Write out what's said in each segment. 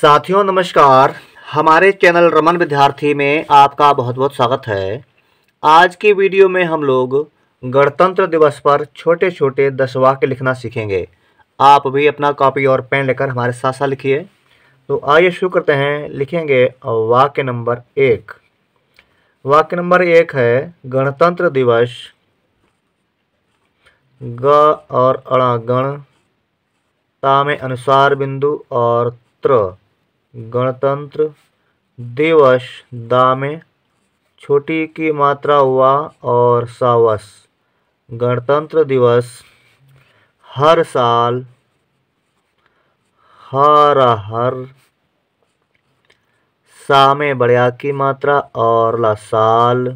साथियों नमस्कार हमारे चैनल रमन विद्यार्थी में आपका बहुत बहुत स्वागत है आज की वीडियो में हम लोग गणतंत्र दिवस पर छोटे छोटे दस वाक्य लिखना सीखेंगे आप भी अपना कॉपी और पेन लेकर हमारे साथ साथ लिखिए तो आइए शुरू करते हैं लिखेंगे वाक्य नंबर एक वाक्य नंबर एक है गणतंत्र दिवस ग और अणा गण ता में अनुसार बिंदु और त्र गणतंत्र दिवस दामे छोटी की मात्रा हुआ और सावस गणतंत्र दिवस हर साल हर हर सा में बढ़िया की मात्रा और ला साल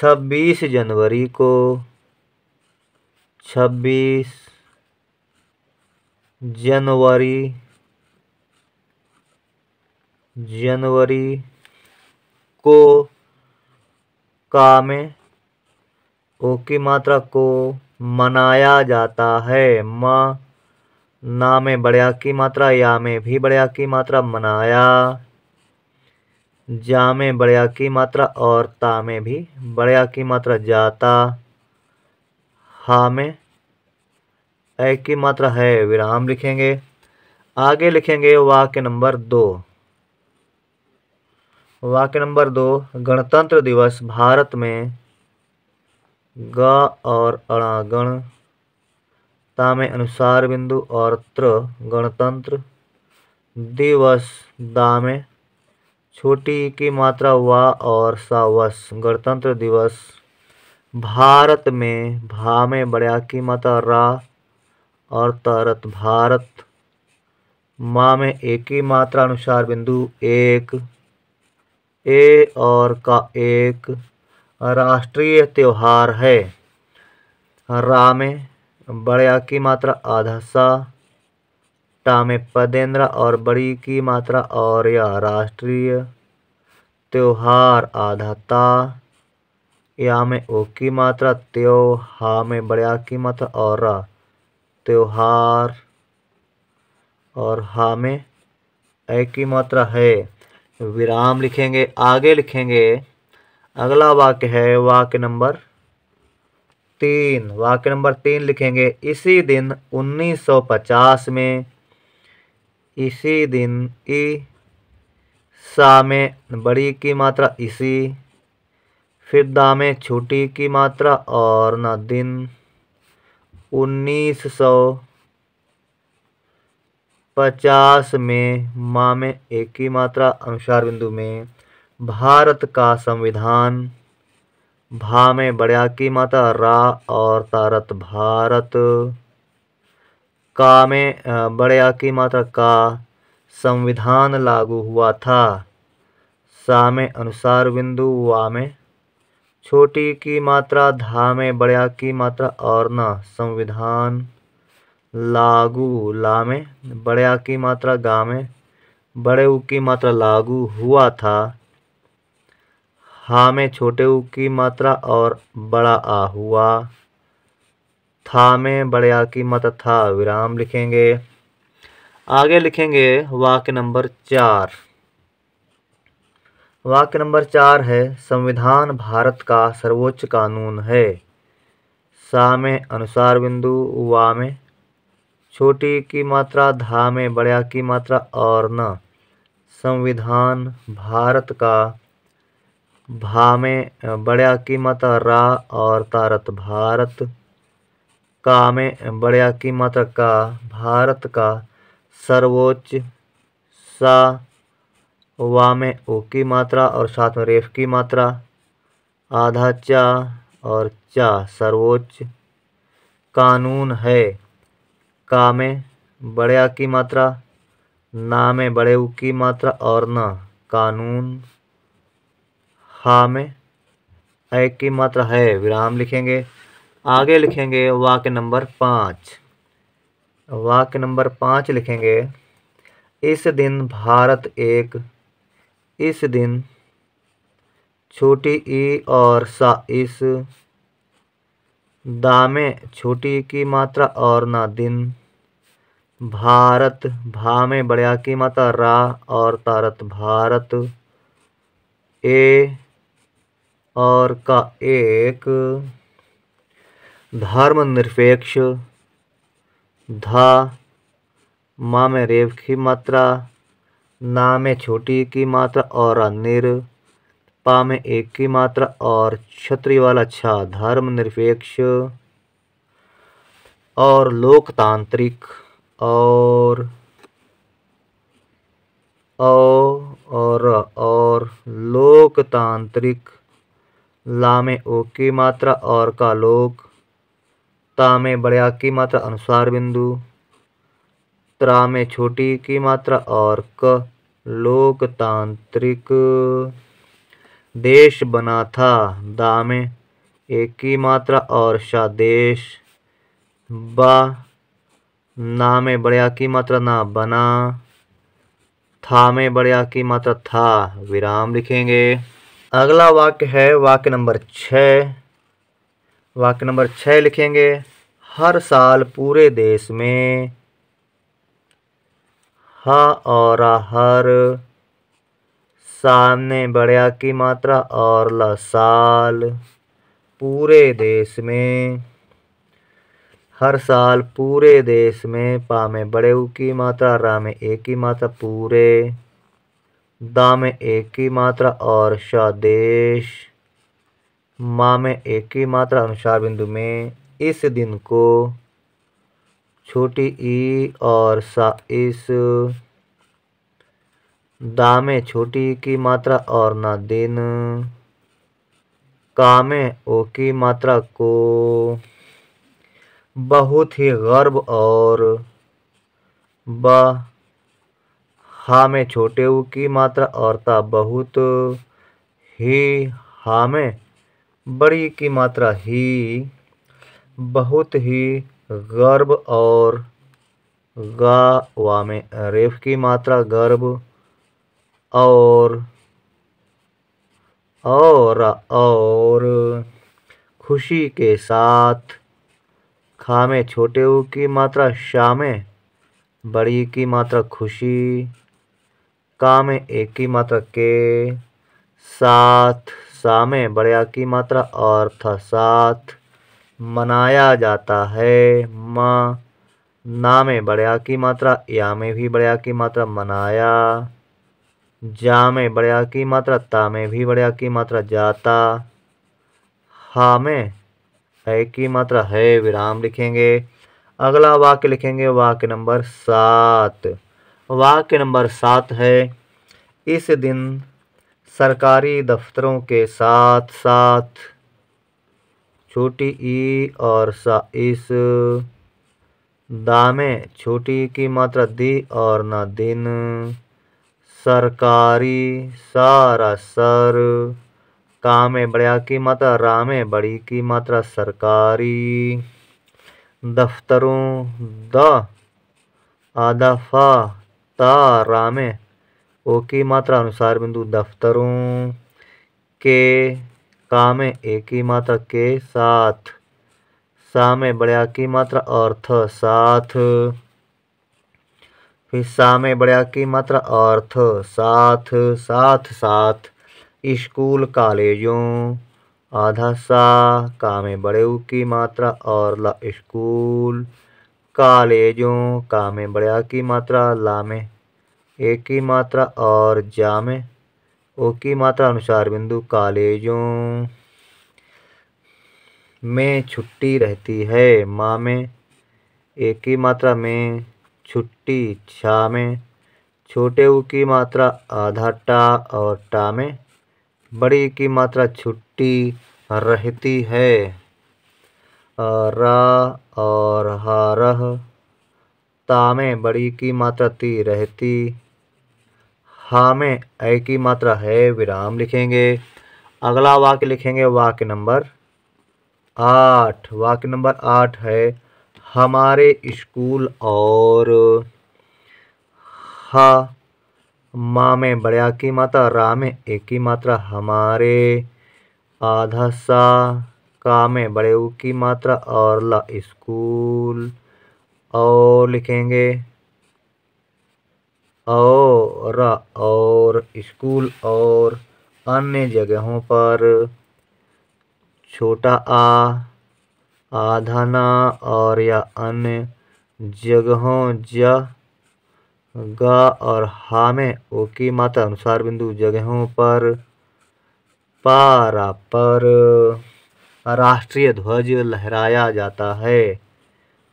26 जनवरी को 26 जनवरी जनवरी को का में ओ की मात्रा को मनाया जाता है म ना में बड़े की मात्रा या में भी बड़े की मात्रा मनाया जा में बड़े की मात्रा और ता में भी बड़े की मात्रा जाता हा में ए की मात्रा है विराम लिखेंगे आगे लिखेंगे वाक्य नंबर दो वाक्य नंबर दो गणतंत्र दिवस भारत में ग और अणागण तामे अनुसार बिंदु और त्र गणतंत्र दिवस दामे छोटी की मात्रा वा और सावस गणतंत्र दिवस भारत में भा में बड़ा की मात्रा रा और तरत भारत मा में एक ही मात्रा अनुसार बिंदु एक ए और का एक राष्ट्रीय त्यौहार है रा में बड़े आ की मात्रा आधा सा टा में पदेंद्र और बड़ी की मात्रा और या राष्ट्रीय त्यौहार आधा ता या में ओ की मात्रा त्यो हा में बड़े आ की मात्रा और रा त्यौहार और हा में ए की मात्रा है विराम लिखेंगे आगे लिखेंगे अगला वाक्य है वाक्य नंबर तीन वाक्य नंबर तीन लिखेंगे इसी दिन 1950 में इसी दिन ई सा में बड़ी की मात्रा इसी फिर दा में छोटी की मात्रा और न दिन उन्नीस सौ पचास में मा में एक की मात्रा अनुसार बिंदु में भारत का संविधान भा में बड़ा की मात्रा रा और तारत भारत का में बड़ा की मात्रा का संविधान लागू हुआ था सा में अनुसार बिंदु वा में छोटी की मात्रा धा में बड़ा की मात्रा और न संविधान लागू ला में बड़े आ की मात्रा गा में बड़े ऊ की मात्रा लागू हुआ था हा में छोटे ऊ की मात्रा और बड़ा आ हुआ था में बड़े आ की मात्रा था विराम लिखेंगे आगे लिखेंगे वाक्य नंबर चार वाक्य नंबर चार है संविधान भारत का सर्वोच्च कानून है सा में अनुसार बिंदु वा में छोटी की मात्रा धा में बड़ा की मात्रा और न संविधान भारत का भा में बड़ा की मात्रा रा और तारत भारत का में बड़ा की मात्रा का भारत का सर्वोच्च सा वा में ओ की मात्रा और साथ में रेफ की मात्रा आधा चा और चा सर्वोच्च कानून है का में बड़े आ की मात्रा ना में बड़े ऊ की मात्रा और न कानून हा में ए की मात्रा है विराम लिखेंगे आगे लिखेंगे वाक्य नंबर पाँच वाक्य नंबर पाँच लिखेंगे इस दिन भारत एक इस दिन छोटी ई और सा इस दामें छोटी की मात्रा और ना दिन भारत भा में बढ़िया की मात्रा रा और तारत भारत ए और का एक धर्म निरपेक्ष धा माँ में रेव की मात्रा ना में छोटी की मात्रा और निर पा में एक की मात्रा और क्षत्रिय वाला छा अच्छा धर्म निरपेक्ष और लोकतांत्रिक और औ और और लोकतांत्रिक ला में ओ की मात्रा और का लोक ता में की मात्रा अनुसार बिंदु त्रा में छोटी की मात्रा और क लोकतांत्रिक देश बना था दामे एक की मात्रा और शादेश बा ना में बड़े आ की मात्रा ना बना था में बड़े आ की मात्रा था विराम लिखेंगे अगला वाक्य है वाक्य नंबर छ वाक्य नंबर छः लिखेंगे हर साल पूरे देश में हा और हर सामने बढ़िया की मात्रा और ला साल पूरे देश में हर साल पूरे देश में पा में बड़े ऊ की मात्रा रा में एक की मात्रा पूरे दा में एक की मात्रा और शादेश माँ में एक की मात्रा अनुसार बिंदु में इस दिन को छोटी ई और सा इस दा में छोटी की मात्रा और ना दिन का में ओ की मात्रा को बहुत ही गर्व और ब हा में छोटे ऊ की मात्रा और ता बहुत ही हा में बड़ी की मात्रा ही बहुत ही गर्व और गा वा में रेफ की मात्रा गर्भ और और और खुशी के साथ खा में छोटे ऊ की मात्रा शाह में बड़ी की मात्रा खुशी का में एक की मात्रा के साथ सा में बड़िया की मात्रा और था साथ मनाया जाता है माँ ना में बड़िया की मात्रा या में भी बड़िया की मात्रा मनाया जा में बढ़िया की मात्रा ता में भी बढ़िया की मात्रा जाता हा में है की मात्रा है विराम लिखेंगे अगला वाक्य लिखेंगे वाक्य नंबर सात वाक्य नंबर सात है इस दिन सरकारी दफ्तरों के साथ साथ छोटी ई और सा इस दामे छोटी की मात्रा दी और ना दिन सरकारी सारा सर कामे बड़ा की मात्रा रामे बड़ी की मात्रा सरकारी दफ्तरों द आदाफा ता रामे ओ की मात्रा अनुसार बिंदु दफ्तरों के कामे एक ए की मात्रा के साथ सा में बड़ा की मात्रा अर्थ साथ फिर सा में बड़ा की मात्रा अर्थ साथ साथ साथ स्कूल कॉलेजों आधा सा का में बड़े ऊ की मात्रा और ला स्कूल कॉलेजों का में बड़ा की मात्रा ला में एक की मात्रा और जा में ओ की मात्रा अनुसार बिंदु कॉलेजों में छुट्टी रहती है माँ में एक की मात्रा में छुट्टी छा में छोटे ऊ की मात्रा आधा टा और टा में बड़ी की मात्रा छुट्टी रहती है रा और हारह ता में बड़ी की मात्रा ती रहती हा में ए की मात्रा है विराम लिखेंगे अगला वाक्य लिखेंगे वाक्य नंबर आठ वाक्य नंबर आठ है हमारे स्कूल और हा माँ में बड़ा की मात्रा रा में एक की मात्रा हमारे आधा सा का में बड़े ऊ की मात्रा और ला स्कूल और लिखेंगे और और स्कूल और अन्य जगहों पर छोटा आ आधाना और या अन्य जगहों ज ग और हा में ओ की मात्रा अनुसार बिंदु जगहों पर पारा पर राष्ट्रीय ध्वज लहराया जाता है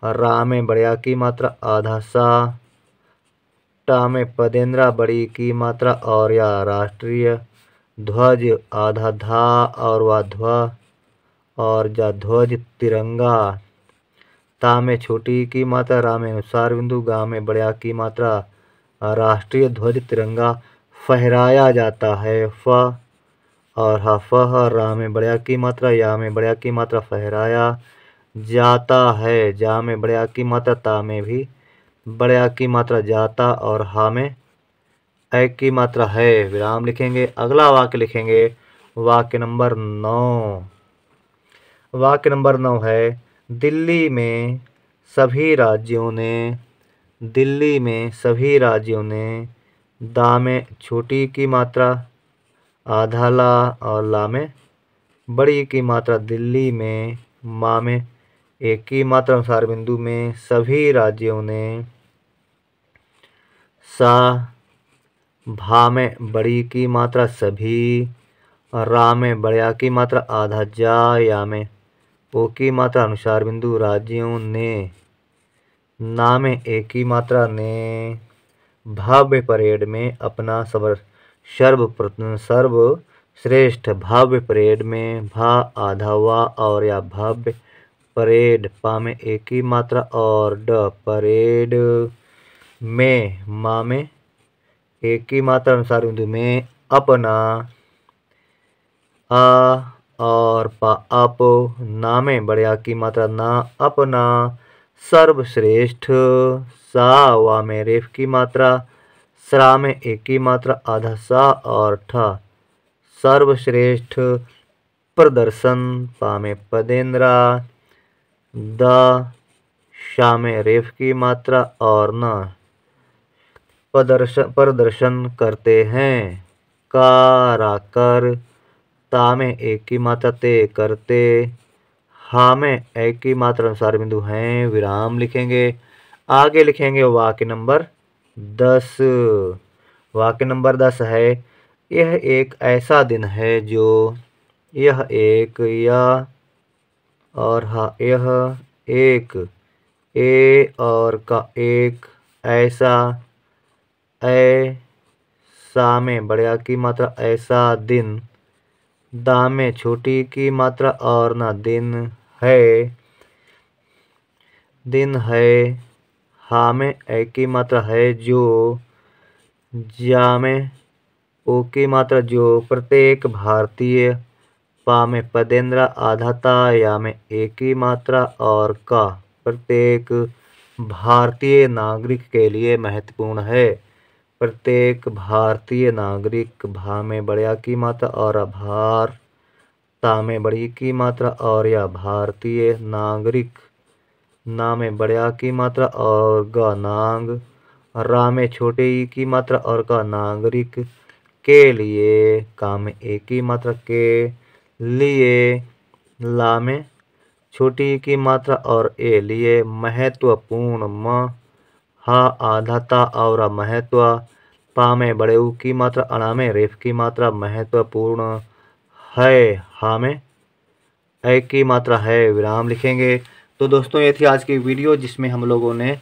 रा में बड़िया की मात्रा आधा सा टा में पदेंद्रा बड़ी की मात्रा और या राष्ट्रीय ध्वज आधा धा और वा ध्वा और जा ध्वज तिरंगा ता में छोटी की मात्रा रा में सार बिंदु गा में बड़ा की मात्रा राष्ट्रीय ध्वज तिरंगा फहराया जाता है फ और फ और रा में बड़ा की मात्रा या में बड़ा की मात्रा फहराया जाता है जा में बड़ा की मात्रा ता में भी बड़ा की मात्रा जाता और हा में ऐ की मात्रा है विराम लिखेंगे अगला वाक्य लिखेंगे वाक्य नंबर नौ वाक्य नंबर नौ है दिल्ली में सभी राज्यों ने दिल्ली में सभी राज्यों ने दा में छोटी की मात्रा आधा ला और ला में बड़ी की मात्रा दिल्ली में मा में एक की मात्रा अनुसार बिंदु में सभी राज्यों ने सा भा में बड़ी की मात्रा सभी और रा में बड़िया की मात्रा आधा जा या में ओकी मात्रा अनुसार बिंदु राज्यों ने नाम एक ही मात्रा ने भव्य परेड में अपना सवर सर्व सर्व श्रेष्ठ भव्य परेड में भा आधा वा और या भव्य परेड पा में एक ही मात्रा और ड परेड में मा में एक ही मात्रा अनुसार बिंदु में अपना आ और पा अप नामे बढ़िया की मात्रा ना अपना सर्वश्रेष्ठ सा वा में रेफ की मात्रा श्रा में एक की मात्रा आधा सा और ठ सर्वश्रेष्ठ प्रदर्शन पा में पदेंद्रा द शा में रेफ की मात्रा और न प्रदर्शन प्रदर्शन करते हैं कर तामे में एक की मात्रा ते करते हा में एक की मात्रा अनुसार बिंदु हैं विराम लिखेंगे आगे लिखेंगे वाक्य नंबर दस वाक्य नंबर दस है यह एक ऐसा दिन है जो यह एक या और हा यह एक ए और का एक ऐसा ऐ सा में बड़े की मात्रा ऐसा दिन दामे छोटी की मात्रा और ना दिन है दिन है हा में ए की मात्रा है जो जा में ओ की मात्रा जो प्रत्येक भारतीय पा में पदेंद्र आधा ता या में ए की मात्रा और का प्रत्येक भारतीय नागरिक के लिए महत्वपूर्ण है प्रत्येक भारतीय नागरिक भा में बढ़िया की मात्रा और अभार ता में बड़ी की मात्रा और या भारतीय नागरिक ना में बढ़िया की मात्रा और ग नांग रा में छोटे ई की मात्रा और का नागरिक के लिए का में एक की मात्रा के लिए ला में छोटी की मात्रा और ए लिए महत्वपूर्ण म पा में बड़े ऊ की मात्रा अणा में रेफ की मात्रा महत्वपूर्ण है हा में ऐ की मात्रा है विराम लिखेंगे तो दोस्तों ये थी आज की वीडियो जिसमें हम लोगों ने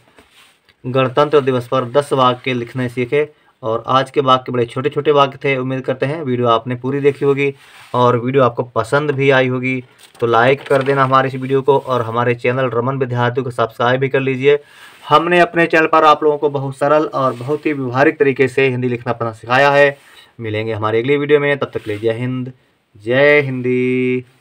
गणतंत्र दिवस पर दस वाक्य लिखने सीखे और आज के वाक्य बड़े छोटे छोटे वाक्य थे उम्मीद करते हैं वीडियो आपने पूरी देखी होगी और वीडियो आपको पसंद भी आई होगी तो लाइक कर देना हमारे इस वीडियो को और हमारे चैनल रमन विद्यार्थियों को सब्सक्राइब भी कर लीजिए हमने अपने चैनल पर आप लोगों को बहुत सरल और बहुत ही व्यवहारिक तरीके से हिंदी लिखना पढ़ना सिखाया है मिलेंगे हमारे अगली वीडियो में तब तक ले जय हिंद जय हिंदी